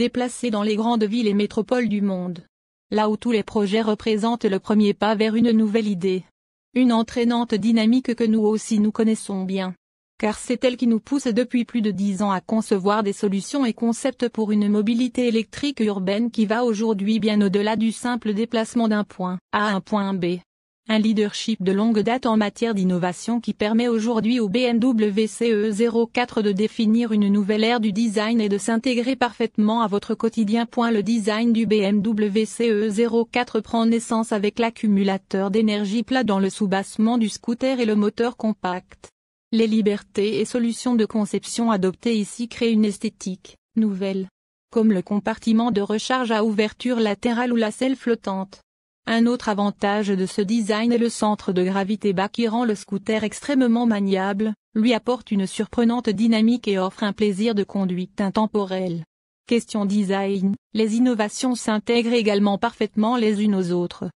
déplacer dans les grandes villes et métropoles du monde. Là où tous les projets représentent le premier pas vers une nouvelle idée. Une entraînante dynamique que nous aussi nous connaissons bien. Car c'est elle qui nous pousse depuis plus de dix ans à concevoir des solutions et concepts pour une mobilité électrique urbaine qui va aujourd'hui bien au-delà du simple déplacement d'un point A à un point B un leadership de longue date en matière d'innovation qui permet aujourd'hui au BMW CE04 de définir une nouvelle ère du design et de s'intégrer parfaitement à votre quotidien. Le design du BMW CE04 prend naissance avec l'accumulateur d'énergie plat dans le soubassement du scooter et le moteur compact. Les libertés et solutions de conception adoptées ici créent une esthétique nouvelle, comme le compartiment de recharge à ouverture latérale ou la selle flottante. Un autre avantage de ce design est le centre de gravité bas qui rend le scooter extrêmement maniable, lui apporte une surprenante dynamique et offre un plaisir de conduite intemporel. Question design, les innovations s'intègrent également parfaitement les unes aux autres.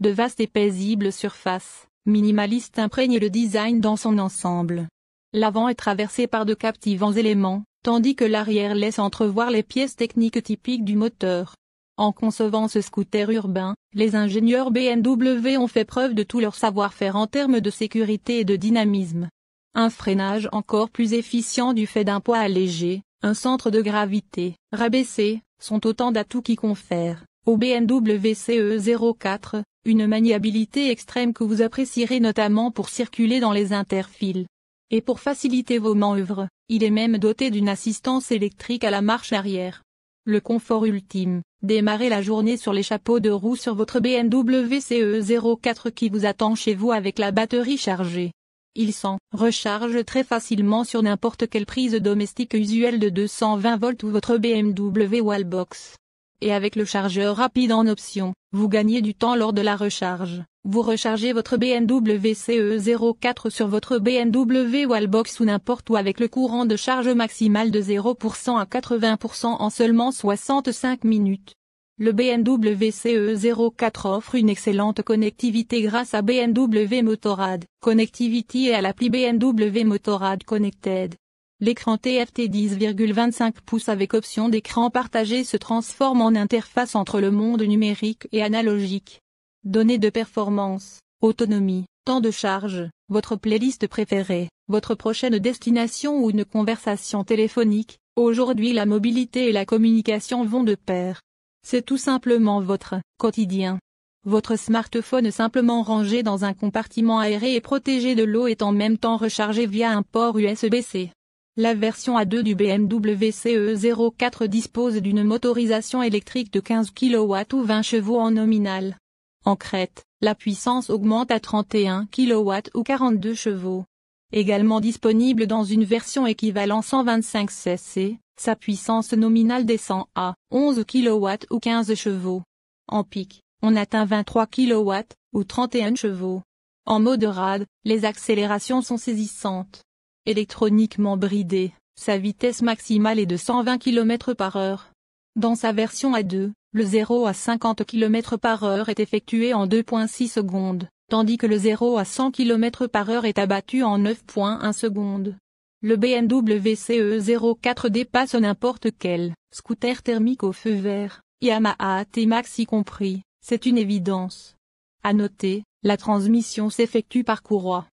De vastes et paisibles surfaces, minimalistes imprègnent le design dans son ensemble. L'avant est traversé par de captivants éléments, tandis que l'arrière laisse entrevoir les pièces techniques typiques du moteur. En concevant ce scooter urbain, les ingénieurs BMW ont fait preuve de tout leur savoir-faire en termes de sécurité et de dynamisme. Un freinage encore plus efficient du fait d'un poids allégé, un centre de gravité rabaissé, sont autant d'atouts qui confèrent au BMW CE04 une maniabilité extrême que vous apprécierez notamment pour circuler dans les interfiles. Et pour faciliter vos manœuvres, il est même doté d'une assistance électrique à la marche arrière. Le confort ultime, démarrez la journée sur les chapeaux de roue sur votre BMW CE04 qui vous attend chez vous avec la batterie chargée. Il s'en recharge très facilement sur n'importe quelle prise domestique usuelle de 220 volts ou votre BMW Wallbox. Et avec le chargeur rapide en option, vous gagnez du temps lors de la recharge. Vous rechargez votre BMW CE04 sur votre BMW Wallbox ou n'importe où avec le courant de charge maximal de 0% à 80% en seulement 65 minutes. Le BMW CE04 offre une excellente connectivité grâce à BMW Motorrad Connectivity et à l'appli BMW Motorrad Connected. L'écran TFT 10,25 pouces avec option d'écran partagé se transforme en interface entre le monde numérique et analogique. Données de performance, autonomie, temps de charge, votre playlist préférée, votre prochaine destination ou une conversation téléphonique. Aujourd'hui la mobilité et la communication vont de pair. C'est tout simplement votre quotidien. Votre smartphone simplement rangé dans un compartiment aéré et protégé de l'eau est en même temps rechargé via un port USB-C. La version A2 du BMW CE04 dispose d'une motorisation électrique de 15 kW ou 20 chevaux en nominal. En Crète, la puissance augmente à 31 kW ou 42 chevaux. Également disponible dans une version équivalent 125 cc, sa puissance nominale descend à 11 kW ou 15 chevaux. En pic, on atteint 23 kW ou 31 chevaux. En mode rad, les accélérations sont saisissantes. Électroniquement bridée, sa vitesse maximale est de 120 km par heure. Dans sa version A2, le 0 à 50 km par heure est effectué en 2.6 secondes, tandis que le 0 à 100 km par heure est abattu en 9.1 secondes. Le BMW CE04 dépasse n'importe quel scooter thermique au feu vert, Yamaha T-Max y compris, c'est une évidence. À noter, la transmission s'effectue par courroie.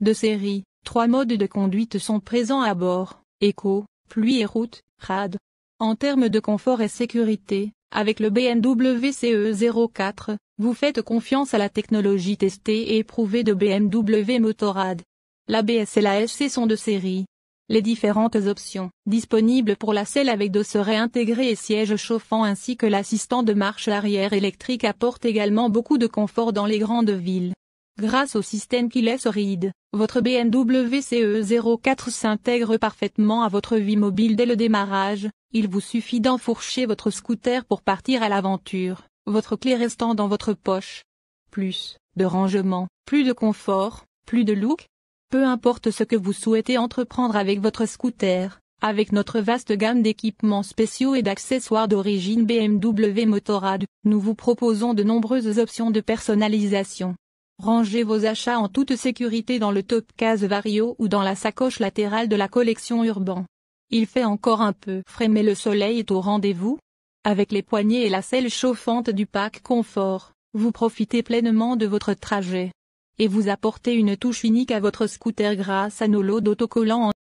De série, trois modes de conduite sont présents à bord, écho, pluie et route, rad. En termes de confort et sécurité, avec le BMW CE04, vous faites confiance à la technologie testée et éprouvée de BMW Motorrad. BS et la SC sont de série. Les différentes options disponibles pour la selle avec seraient intégré et sièges chauffants, ainsi que l'assistant de marche arrière électrique apportent également beaucoup de confort dans les grandes villes. Grâce au système qui laisse ride, votre BMW CE04 s'intègre parfaitement à votre vie mobile dès le démarrage, il vous suffit d'enfourcher votre scooter pour partir à l'aventure, votre clé restant dans votre poche. Plus de rangement, plus de confort, plus de look. Peu importe ce que vous souhaitez entreprendre avec votre scooter, avec notre vaste gamme d'équipements spéciaux et d'accessoires d'origine BMW Motorrad, nous vous proposons de nombreuses options de personnalisation. Rangez vos achats en toute sécurité dans le top case Vario ou dans la sacoche latérale de la collection Urban. Il fait encore un peu frais mais le soleil est au rendez-vous. Avec les poignées et la selle chauffante du pack confort, vous profitez pleinement de votre trajet. Et vous apportez une touche unique à votre scooter grâce à nos lots d'autocollants en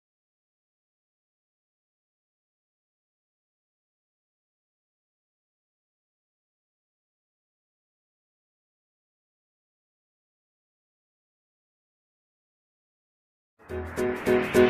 Thank you.